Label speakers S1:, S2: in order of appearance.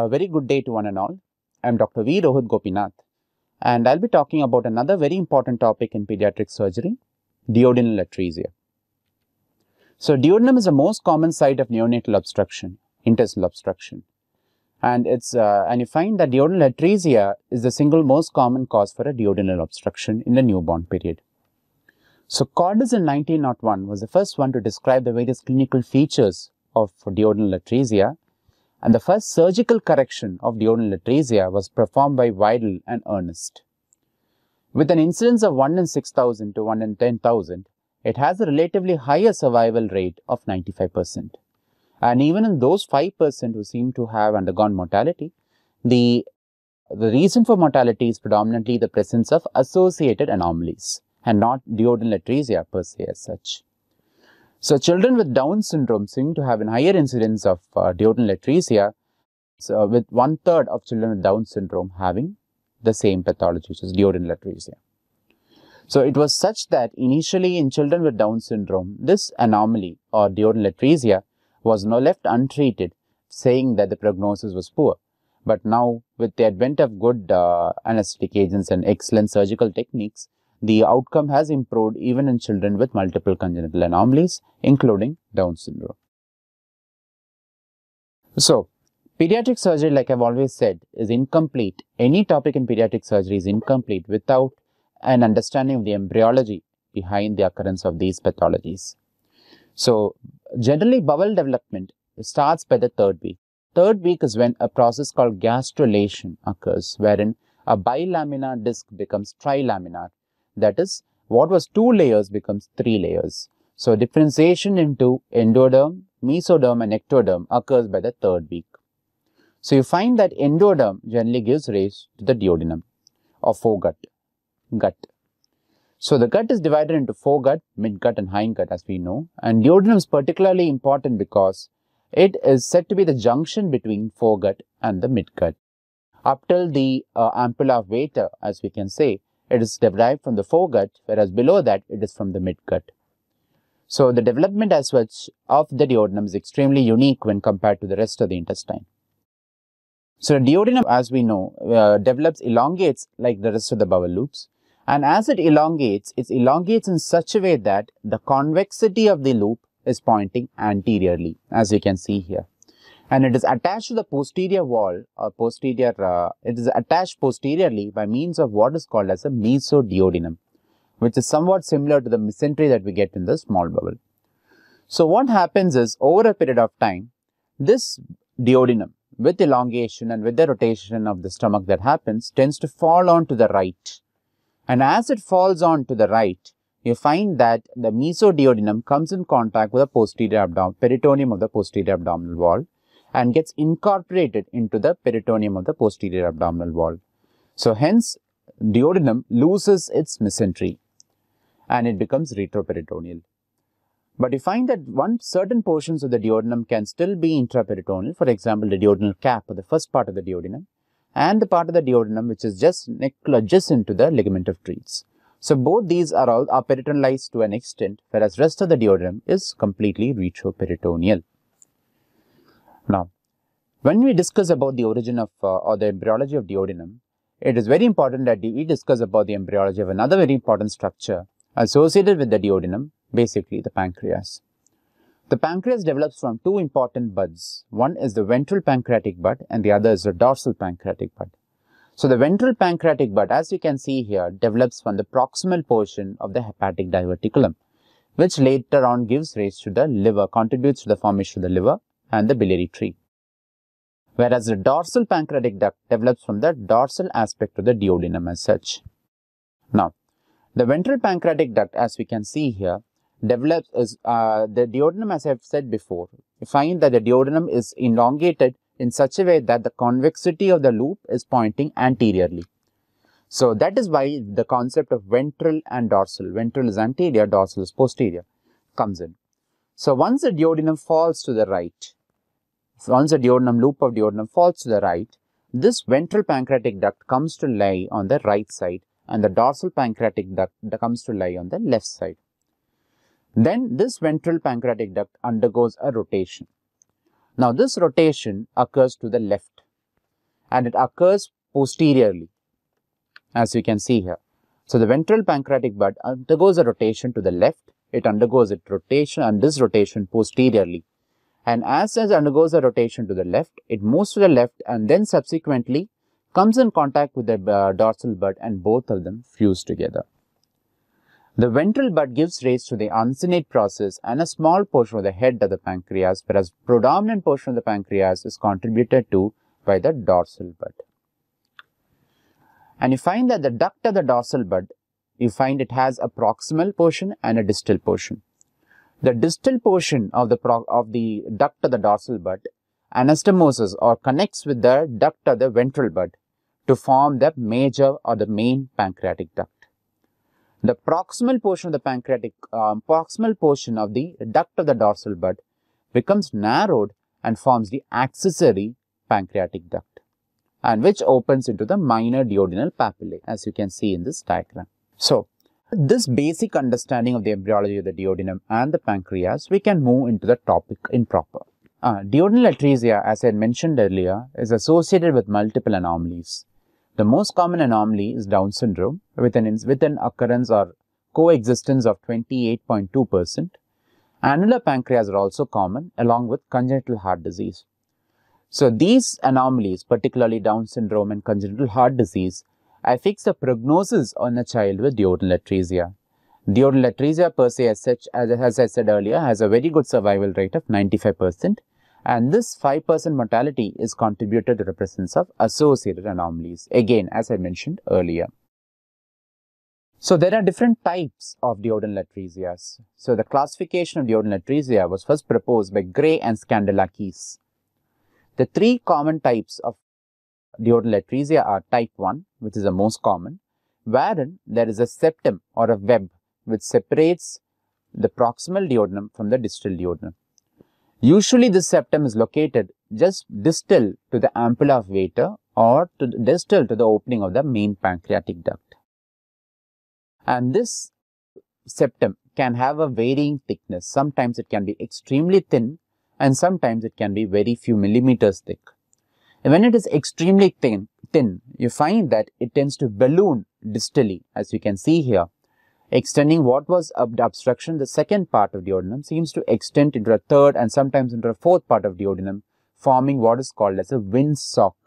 S1: A very good day to one and all. I'm Dr. V. Rohit Gopinath, and I'll be talking about another very important topic in pediatric surgery, duodenal atresia. So, duodenum is the most common site of neonatal obstruction, intestinal obstruction. And it's uh, and you find that duodenal atresia is the single most common cause for a duodenal obstruction in the newborn period. So, Cordes in 1901 was the first one to describe the various clinical features of duodenal atresia and the first surgical correction of deodonal atresia was performed by Weidel and Ernest. With an incidence of 1 in 6,000 to 1 in 10,000, it has a relatively higher survival rate of 95%. And even in those 5% who seem to have undergone mortality, the, the reason for mortality is predominantly the presence of associated anomalies and not deodonal atresia per se as such. So children with Down syndrome seem to have a higher incidence of uh, duodenal atresia, so uh, with one third of children with Down syndrome having the same pathology, which is duodenal atresia. So it was such that initially in children with Down syndrome, this anomaly or duodenal atresia was now left untreated, saying that the prognosis was poor. But now, with the advent of good uh, anesthetic agents and excellent surgical techniques, the outcome has improved even in children with multiple congenital anomalies, including Down syndrome. So, pediatric surgery, like I've always said, is incomplete. Any topic in pediatric surgery is incomplete without an understanding of the embryology behind the occurrence of these pathologies. So, generally bowel development starts by the third week. Third week is when a process called gastrulation occurs, wherein a bilaminar disc becomes trilaminar that is, what was two layers becomes three layers. So, differentiation into endoderm, mesoderm and ectoderm occurs by the third week. So, you find that endoderm generally gives rise to the duodenum or foregut. Gut. So, the gut is divided into foregut, midgut and hindgut as we know and duodenum is particularly important because it is said to be the junction between foregut and the midgut. Up till the uh, ampulla of vater as we can say, it is derived from the foregut, whereas below that it is from the midgut. So the development as such of the duodenum is extremely unique when compared to the rest of the intestine. So the duodenum, as we know, uh, develops, elongates like the rest of the bowel loops. And as it elongates, it elongates in such a way that the convexity of the loop is pointing anteriorly, as you can see here and it is attached to the posterior wall or posterior, uh, it is attached posteriorly by means of what is called as a mesodiodinum, which is somewhat similar to the mesentery that we get in the small bowel. So, what happens is over a period of time, this duodenum with elongation and with the rotation of the stomach that happens tends to fall on to the right. And as it falls on to the right, you find that the mesoduodenum comes in contact with the posterior abdomen, peritoneum of the posterior abdominal wall and gets incorporated into the peritoneum of the posterior abdominal wall. So, hence duodenum loses its mesentery and it becomes retroperitoneal. But you find that one certain portions of the duodenum can still be intraperitoneal, for example, the duodenal cap or the first part of the duodenum and the part of the duodenum which is just adjacent uh, to the ligament of trees. So, both these are all are peritonealized to an extent, whereas rest of the duodenum is completely retroperitoneal. Now, when we discuss about the origin of uh, or the embryology of duodenum, it is very important that we discuss about the embryology of another very important structure associated with the duodenum, basically the pancreas. The pancreas develops from two important buds. One is the ventral pancreatic bud and the other is the dorsal pancreatic bud. So, the ventral pancreatic bud as you can see here develops from the proximal portion of the hepatic diverticulum which later on gives rise to the liver, contributes to the formation of the liver and the biliary tree. Whereas the dorsal pancreatic duct develops from the dorsal aspect of the duodenum as such. Now, the ventral pancreatic duct as we can see here develops is uh, the duodenum as I have said before. You find that the duodenum is elongated in such a way that the convexity of the loop is pointing anteriorly. So, that is why the concept of ventral and dorsal, ventral is anterior, dorsal is posterior comes in. So, once the duodenum falls to the right, once the duodenum, loop of duodenum falls to the right, this ventral pancreatic duct comes to lie on the right side and the dorsal pancreatic duct comes to lie on the left side. Then this ventral pancreatic duct undergoes a rotation. Now this rotation occurs to the left and it occurs posteriorly as you can see here. So the ventral pancreatic bud undergoes a rotation to the left, it undergoes a rotation and this rotation posteriorly and as it undergoes a rotation to the left, it moves to the left and then subsequently comes in contact with the uh, dorsal bud and both of them fuse together. The ventral bud gives rise to the uncinate process and a small portion of the head of the pancreas, whereas predominant portion of the pancreas is contributed to by the dorsal bud. And you find that the duct of the dorsal bud, you find it has a proximal portion and a distal portion. The distal portion of the, of the duct of the dorsal bud anastomoses or connects with the duct of the ventral bud to form the major or the main pancreatic duct. The proximal portion of the pancreatic, um, proximal portion of the duct of the dorsal bud becomes narrowed and forms the accessory pancreatic duct and which opens into the minor duodenal papillae as you can see in this diagram. So, this basic understanding of the embryology of the duodenum and the pancreas, we can move into the topic in proper. Uh, duodenal atresia, as I mentioned earlier, is associated with multiple anomalies. The most common anomaly is Down syndrome with an, with an occurrence or coexistence of 28.2%. Annular pancreas are also common along with congenital heart disease. So, these anomalies, particularly Down syndrome and congenital heart disease, I fix the prognosis on a child with duodenal atresia. Duodenal atresia per se as such, as, as I said earlier, has a very good survival rate of 95% and this 5% mortality is contributed to the presence of associated anomalies, again as I mentioned earlier. So, there are different types of duodenal atresias. So, the classification of duodenal atresia was first proposed by Gray and Skandalakis. The three common types of deodorant atresia are type 1, which is the most common, wherein there is a septum or a web which separates the proximal duodenum from the distal duodenum. Usually, this septum is located just distal to the ampulla of Vater or to the, distal to the opening of the main pancreatic duct. And this septum can have a varying thickness. Sometimes it can be extremely thin and sometimes it can be very few millimeters thick. When it is extremely thin, thin, you find that it tends to balloon distally, as you can see here. Extending what was obstruction, the second part of duodenum, seems to extend into a third and sometimes into a fourth part of duodenum, forming what is called as a windsock